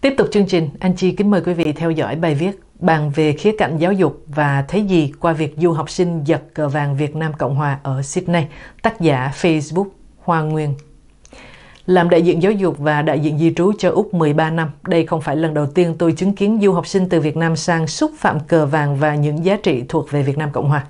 Tiếp tục chương trình, anh Chi kính mời quý vị theo dõi bài viết bàn về khía cạnh giáo dục và thấy gì qua việc du học sinh giật cờ vàng Việt Nam Cộng Hòa ở Sydney, tác giả Facebook Hoa Nguyên làm đại diện giáo dục và đại diện di trú cho Úc 13 năm, đây không phải lần đầu tiên tôi chứng kiến du học sinh từ Việt Nam sang xúc phạm cờ vàng và những giá trị thuộc về Việt Nam Cộng Hòa.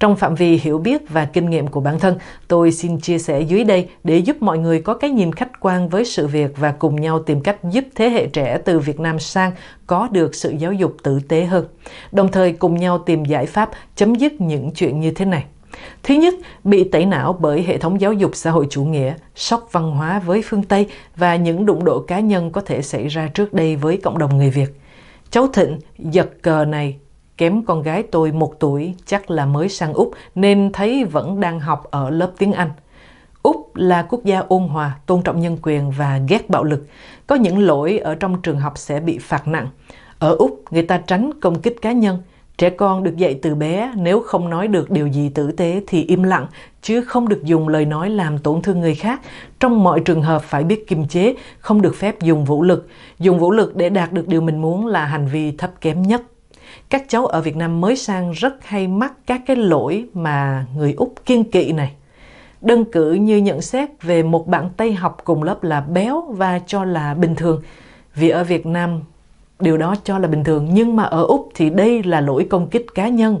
Trong phạm vi hiểu biết và kinh nghiệm của bản thân, tôi xin chia sẻ dưới đây để giúp mọi người có cái nhìn khách quan với sự việc và cùng nhau tìm cách giúp thế hệ trẻ từ Việt Nam sang có được sự giáo dục tử tế hơn. Đồng thời cùng nhau tìm giải pháp chấm dứt những chuyện như thế này. Thứ nhất, bị tẩy não bởi hệ thống giáo dục xã hội chủ nghĩa, sốc văn hóa với phương Tây và những đụng độ cá nhân có thể xảy ra trước đây với cộng đồng người Việt. Cháu Thịnh giật cờ này, kém con gái tôi một tuổi, chắc là mới sang Úc nên thấy vẫn đang học ở lớp tiếng Anh. Úc là quốc gia ôn hòa, tôn trọng nhân quyền và ghét bạo lực. Có những lỗi ở trong trường học sẽ bị phạt nặng. Ở Úc, người ta tránh công kích cá nhân – Trẻ con được dạy từ bé nếu không nói được điều gì tử tế thì im lặng, chứ không được dùng lời nói làm tổn thương người khác. Trong mọi trường hợp phải biết kiềm chế, không được phép dùng vũ lực. Dùng vũ lực để đạt được điều mình muốn là hành vi thấp kém nhất. Các cháu ở Việt Nam mới sang rất hay mắc các cái lỗi mà người Úc kiên kỵ này. Đơn cử như nhận xét về một bạn Tây học cùng lớp là béo và cho là bình thường. Vì ở Việt Nam điều đó cho là bình thường nhưng mà ở úc thì đây là lỗi công kích cá nhân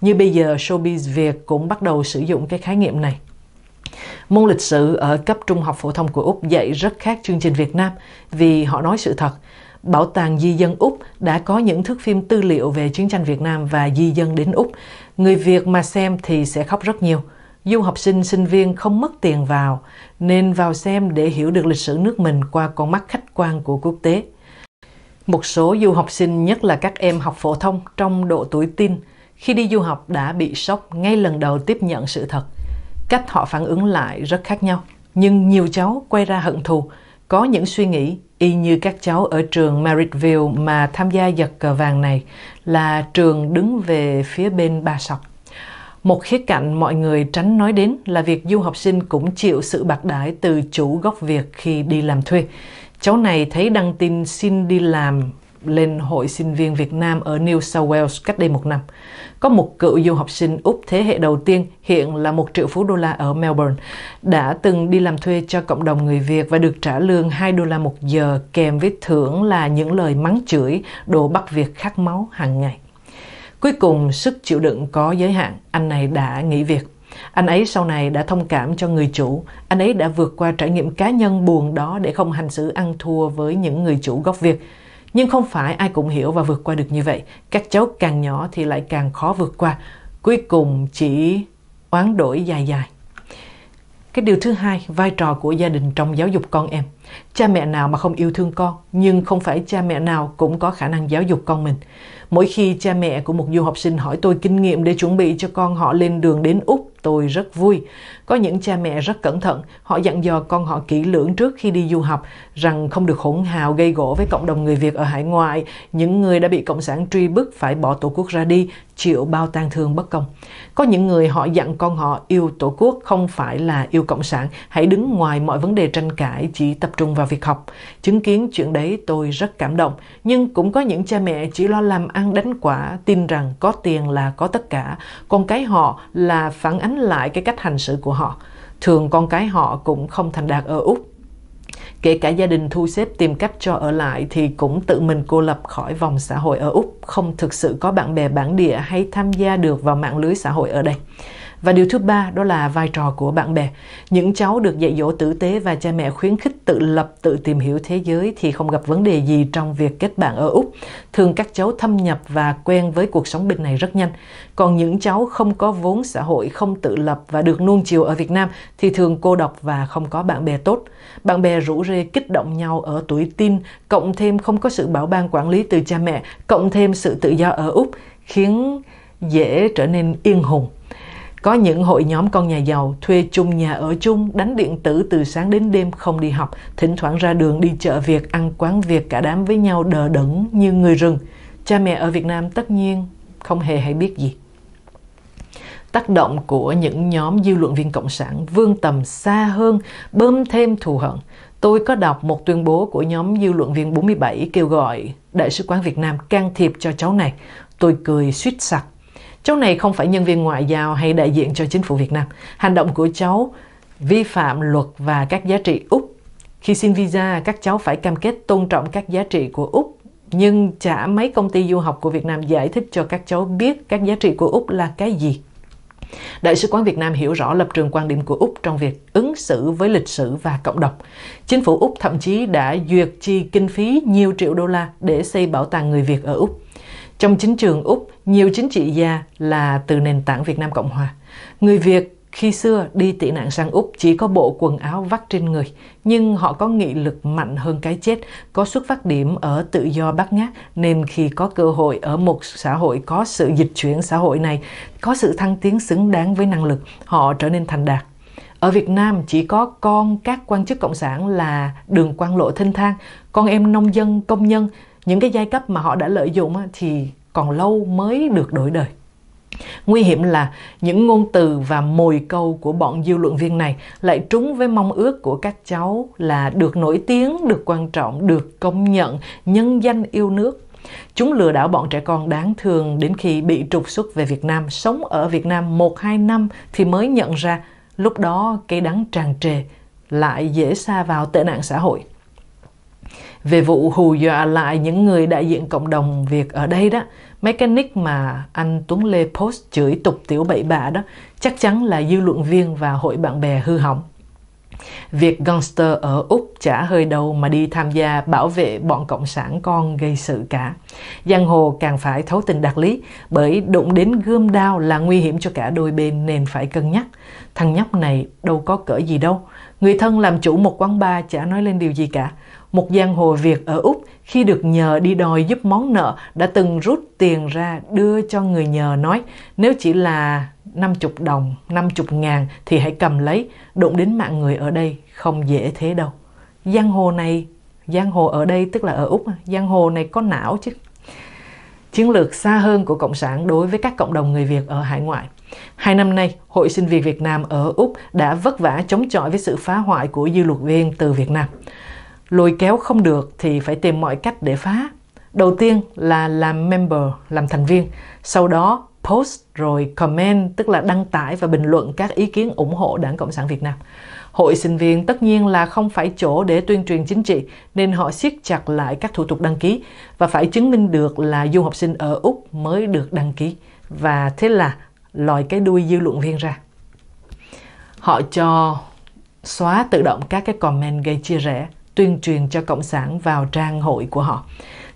như bây giờ showbiz việt cũng bắt đầu sử dụng cái khái niệm này Môn lịch sử ở cấp trung học phổ thông của Úc dạy rất khác chương trình Việt Nam vì họ nói sự thật. Bảo tàng di dân Úc đã có những thước phim tư liệu về chiến tranh Việt Nam và di dân đến Úc. Người Việt mà xem thì sẽ khóc rất nhiều. Du học sinh, sinh viên không mất tiền vào, nên vào xem để hiểu được lịch sử nước mình qua con mắt khách quan của quốc tế. Một số du học sinh, nhất là các em học phổ thông trong độ tuổi tin khi đi du học đã bị sốc ngay lần đầu tiếp nhận sự thật. Cách họ phản ứng lại rất khác nhau, nhưng nhiều cháu quay ra hận thù, có những suy nghĩ y như các cháu ở trường Merrittville mà tham gia giật cờ vàng này là trường đứng về phía bên ba sọc. Một khía cạnh mọi người tránh nói đến là việc du học sinh cũng chịu sự bạc đãi từ chủ gốc Việt khi đi làm thuê. Cháu này thấy đăng tin xin đi làm lên Hội sinh viên Việt Nam ở New South Wales cách đây một năm. Có một cựu du học sinh Úc thế hệ đầu tiên, hiện là một triệu phú đô la ở Melbourne, đã từng đi làm thuê cho cộng đồng người Việt và được trả lương 2 đô la một giờ kèm với thưởng là những lời mắng chửi, đồ bắt việc khát máu hàng ngày. Cuối cùng, sức chịu đựng có giới hạn, anh này đã nghỉ việc anh ấy sau này đã thông cảm cho người chủ, anh ấy đã vượt qua trải nghiệm cá nhân buồn đó để không hành xử ăn thua với những người chủ gốc Việt. Nhưng không phải ai cũng hiểu và vượt qua được như vậy. Các cháu càng nhỏ thì lại càng khó vượt qua. Cuối cùng chỉ oán đổi dài dài. Cái điều thứ hai, vai trò của gia đình trong giáo dục con em. Cha mẹ nào mà không yêu thương con, nhưng không phải cha mẹ nào cũng có khả năng giáo dục con mình. Mỗi khi cha mẹ của một du học sinh hỏi tôi kinh nghiệm để chuẩn bị cho con họ lên đường đến Úc, tôi rất vui. Có những cha mẹ rất cẩn thận, họ dặn dò con họ kỹ lưỡng trước khi đi du học rằng không được hỗn hào gây gỗ với cộng đồng người Việt ở hải ngoại, những người đã bị cộng sản truy bức phải bỏ tổ quốc ra đi, chịu bao tang thương bất công. Có những người họ dặn con họ yêu tổ quốc không phải là yêu cộng sản, hãy đứng ngoài mọi vấn đề tranh cãi, chỉ tập trung trung vào việc học. Chứng kiến chuyện đấy tôi rất cảm động, nhưng cũng có những cha mẹ chỉ lo làm ăn đánh quả, tin rằng có tiền là có tất cả, con cái họ là phản ánh lại cái cách hành xử của họ. Thường con cái họ cũng không thành đạt ở Úc kể cả gia đình thu xếp tìm cách cho ở lại thì cũng tự mình cô lập khỏi vòng xã hội ở Úc, không thực sự có bạn bè bản địa hay tham gia được vào mạng lưới xã hội ở đây. Và điều thứ ba đó là vai trò của bạn bè. Những cháu được dạy dỗ tử tế và cha mẹ khuyến khích tự lập, tự tìm hiểu thế giới thì không gặp vấn đề gì trong việc kết bạn ở Úc. Thường các cháu thâm nhập và quen với cuộc sống bên này rất nhanh. Còn những cháu không có vốn xã hội, không tự lập và được nuông chiều ở Việt Nam thì thường cô độc và không có bạn bè tốt. Bạn bè rủ rê kích động nhau ở tuổi teen, cộng thêm không có sự bảo ban quản lý từ cha mẹ, cộng thêm sự tự do ở Úc khiến dễ trở nên yên hùng có những hội nhóm con nhà giàu thuê chung nhà ở chung, đánh điện tử từ sáng đến đêm không đi học, thỉnh thoảng ra đường đi chợ việc, ăn quán việc cả đám với nhau đờ đẫn như người rừng. Cha mẹ ở Việt Nam tất nhiên không hề hay biết gì. Tác động của những nhóm dư luận viên cộng sản vương tầm xa hơn, bơm thêm thù hận. Tôi có đọc một tuyên bố của nhóm dư luận viên 47 kêu gọi Đại sứ quán Việt Nam can thiệp cho cháu này. Tôi cười suýt sặc Cháu này không phải nhân viên ngoại giao hay đại diện cho chính phủ Việt Nam. Hành động của cháu vi phạm luật và các giá trị Úc. Khi xin visa, các cháu phải cam kết tôn trọng các giá trị của Úc nhưng chả mấy công ty du học của Việt Nam giải thích cho các cháu biết các giá trị của Úc là cái gì. Đại sứ quán Việt Nam hiểu rõ lập trường quan điểm của Úc trong việc ứng xử với lịch sử và cộng đồng. Chính phủ Úc thậm chí đã duyệt chi kinh phí nhiều triệu đô la để xây bảo tàng người Việt ở Úc. Trong chính trường Úc, nhiều chính trị gia là từ nền tảng Việt Nam Cộng Hòa. Người Việt khi xưa đi tị nạn sang Úc chỉ có bộ quần áo vắt trên người, nhưng họ có nghị lực mạnh hơn cái chết, có xuất phát điểm ở tự do bát ngát, nên khi có cơ hội ở một xã hội có sự dịch chuyển xã hội này, có sự thăng tiến xứng đáng với năng lực, họ trở nên thành đạt. Ở Việt Nam chỉ có con các quan chức cộng sản là đường quan lộ thanh thang, con em nông dân, công nhân, những cái giai cấp mà họ đã lợi dụng thì còn lâu mới được đổi đời. Nguy hiểm là những ngôn từ và mồi câu của bọn dư luận viên này lại trúng với mong ước của các cháu là được nổi tiếng, được quan trọng, được công nhận, nhân danh yêu nước. Chúng lừa đảo bọn trẻ con đáng thương đến khi bị trục xuất về Việt Nam, sống ở Việt Nam 1-2 năm thì mới nhận ra lúc đó cây đắng tràn trề lại dễ xa vào tệ nạn xã hội về vụ hù dọa lại những người đại diện cộng đồng Việt ở đây đó, mechanic mà anh Tuấn Lê post chửi tục tiểu bậy bạ đó chắc chắn là dư luận viên và hội bạn bè hư hỏng. Việc gangster ở Úc chả hơi đâu mà đi tham gia bảo vệ bọn cộng sản con gây sự cả. Giang hồ càng phải thấu tình đạt lý bởi đụng đến gươm đao là nguy hiểm cho cả đôi bên nên phải cân nhắc. Thằng nhóc này đâu có cỡ gì đâu. Người thân làm chủ một quán bar chả nói lên điều gì cả một giang hồ Việt ở Úc khi được nhờ đi đòi giúp món nợ đã từng rút tiền ra đưa cho người nhờ nói nếu chỉ là 50 đồng, 50 ngàn thì hãy cầm lấy, đụng đến mạng người ở đây không dễ thế đâu. Giang hồ này, giang hồ ở đây tức là ở Úc, giang hồ này có não chứ. Chiến lược xa hơn của Cộng sản đối với các cộng đồng người Việt ở hải ngoại. Hai năm nay, Hội sinh viên Việt Nam ở Úc đã vất vả chống chọi với sự phá hoại của dư luật viên từ Việt Nam lôi kéo không được thì phải tìm mọi cách để phá đầu tiên là làm member làm thành viên sau đó post rồi comment tức là đăng tải và bình luận các ý kiến ủng hộ đảng cộng sản việt nam hội sinh viên tất nhiên là không phải chỗ để tuyên truyền chính trị nên họ siết chặt lại các thủ tục đăng ký và phải chứng minh được là du học sinh ở úc mới được đăng ký và thế là lòi cái đuôi dư luận viên ra họ cho xóa tự động các cái comment gây chia rẽ tuyên truyền cho Cộng sản vào trang hội của họ.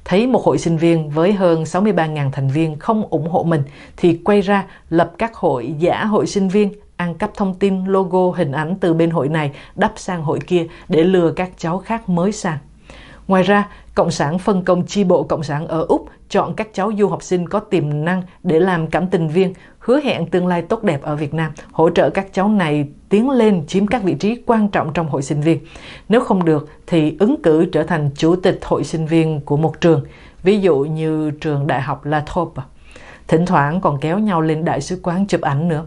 Thấy một hội sinh viên với hơn 63.000 thành viên không ủng hộ mình thì quay ra lập các hội giả hội sinh viên ăn cắp thông tin logo hình ảnh từ bên hội này đắp sang hội kia để lừa các cháu khác mới sang. Ngoài ra, Cộng sản phân công chi bộ Cộng sản ở Úc chọn các cháu du học sinh có tiềm năng để làm cảm tình viên, hứa hẹn tương lai tốt đẹp ở Việt Nam, hỗ trợ các cháu này tiến lên chiếm các vị trí quan trọng trong hội sinh viên. Nếu không được thì ứng cử trở thành chủ tịch hội sinh viên của một trường, ví dụ như trường đại học La Trobe. Thỉnh thoảng còn kéo nhau lên đại sứ quán chụp ảnh nữa.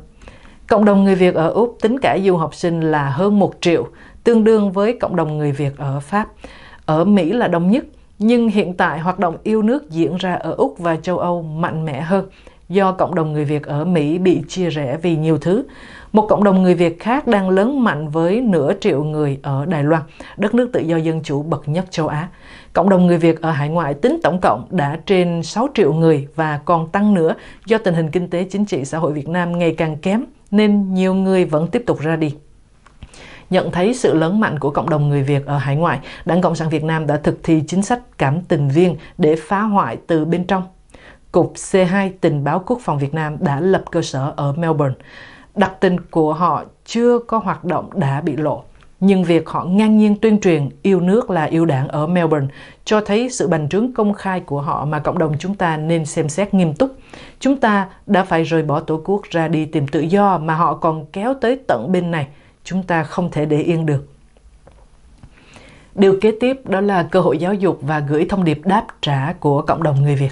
Cộng đồng người Việt ở Úc tính cả du học sinh là hơn 1 triệu, tương đương với cộng đồng người Việt ở Pháp. Ở Mỹ là đông nhất, nhưng hiện tại hoạt động yêu nước diễn ra ở Úc và châu Âu mạnh mẽ hơn do cộng đồng người Việt ở Mỹ bị chia rẽ vì nhiều thứ. Một cộng đồng người Việt khác đang lớn mạnh với nửa triệu người ở Đài Loan, đất nước tự do dân chủ bậc nhất châu Á. Cộng đồng người Việt ở hải ngoại tính tổng cộng đã trên 6 triệu người và còn tăng nữa do tình hình kinh tế chính trị xã hội Việt Nam ngày càng kém nên nhiều người vẫn tiếp tục ra đi nhận thấy sự lớn mạnh của cộng đồng người Việt ở hải ngoại, Đảng Cộng sản Việt Nam đã thực thi chính sách cảm tình viên để phá hoại từ bên trong. Cục C2 Tình báo Quốc phòng Việt Nam đã lập cơ sở ở Melbourne. Đặc tình của họ chưa có hoạt động đã bị lộ. Nhưng việc họ ngang nhiên tuyên truyền yêu nước là yêu đảng ở Melbourne cho thấy sự bành trướng công khai của họ mà cộng đồng chúng ta nên xem xét nghiêm túc. Chúng ta đã phải rời bỏ Tổ quốc ra đi tìm tự do mà họ còn kéo tới tận bên này – chúng ta không thể để yên được. Điều kế tiếp đó là cơ hội giáo dục và gửi thông điệp đáp trả của cộng đồng người Việt.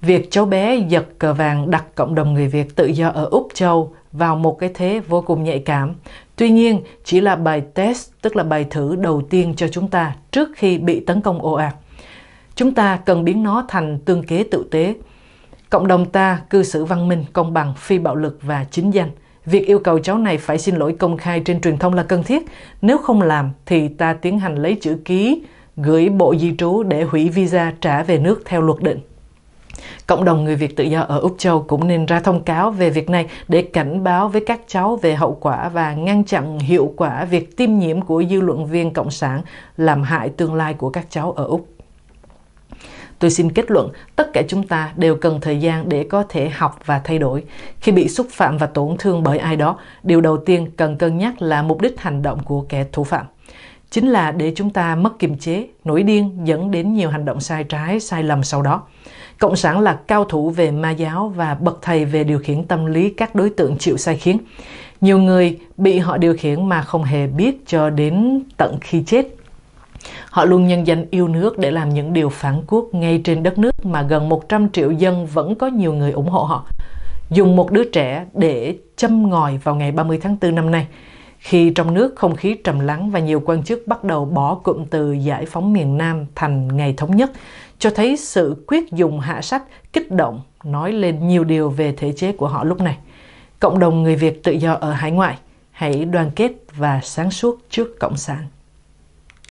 Việc cháu bé giật cờ vàng đặt cộng đồng người Việt tự do ở Úc Châu vào một cái thế vô cùng nhạy cảm. Tuy nhiên, chỉ là bài test, tức là bài thử đầu tiên cho chúng ta trước khi bị tấn công ồ ạt. Chúng ta cần biến nó thành tương kế tự tế. Cộng đồng ta cư xử văn minh, công bằng, phi bạo lực và chính danh – Việc yêu cầu cháu này phải xin lỗi công khai trên truyền thông là cần thiết. Nếu không làm thì ta tiến hành lấy chữ ký, gửi bộ di trú để hủy visa trả về nước theo luật định. Cộng đồng người Việt tự do ở Úc Châu cũng nên ra thông cáo về việc này để cảnh báo với các cháu về hậu quả và ngăn chặn hiệu quả việc tiêm nhiễm của dư luận viên cộng sản làm hại tương lai của các cháu ở Úc tôi xin kết luận tất cả chúng ta đều cần thời gian để có thể học và thay đổi. Khi bị xúc phạm và tổn thương bởi ai đó, điều đầu tiên cần cân nhắc là mục đích hành động của kẻ thủ phạm chính là để chúng ta mất kiềm chế, nổi điên dẫn đến nhiều hành động sai trái, sai lầm sau đó. Cộng sản là cao thủ về ma giáo và bậc thầy về điều khiển tâm lý các đối tượng chịu sai khiến. Nhiều người bị họ điều khiển mà không hề biết cho đến tận khi chết. Họ luôn nhân danh yêu nước để làm những điều phản quốc ngay trên đất nước mà gần 100 triệu dân vẫn có nhiều người ủng hộ họ. Dùng một đứa trẻ để châm ngòi vào ngày 30 tháng 4 năm nay, khi trong nước không khí trầm lắng và nhiều quan chức bắt đầu bỏ cụm từ giải phóng miền Nam thành ngày thống nhất, cho thấy sự quyết dùng hạ sách kích động nói lên nhiều điều về thể chế của họ lúc này. Cộng đồng người Việt tự do ở hải ngoại, hãy đoàn kết và sáng suốt trước Cộng sản.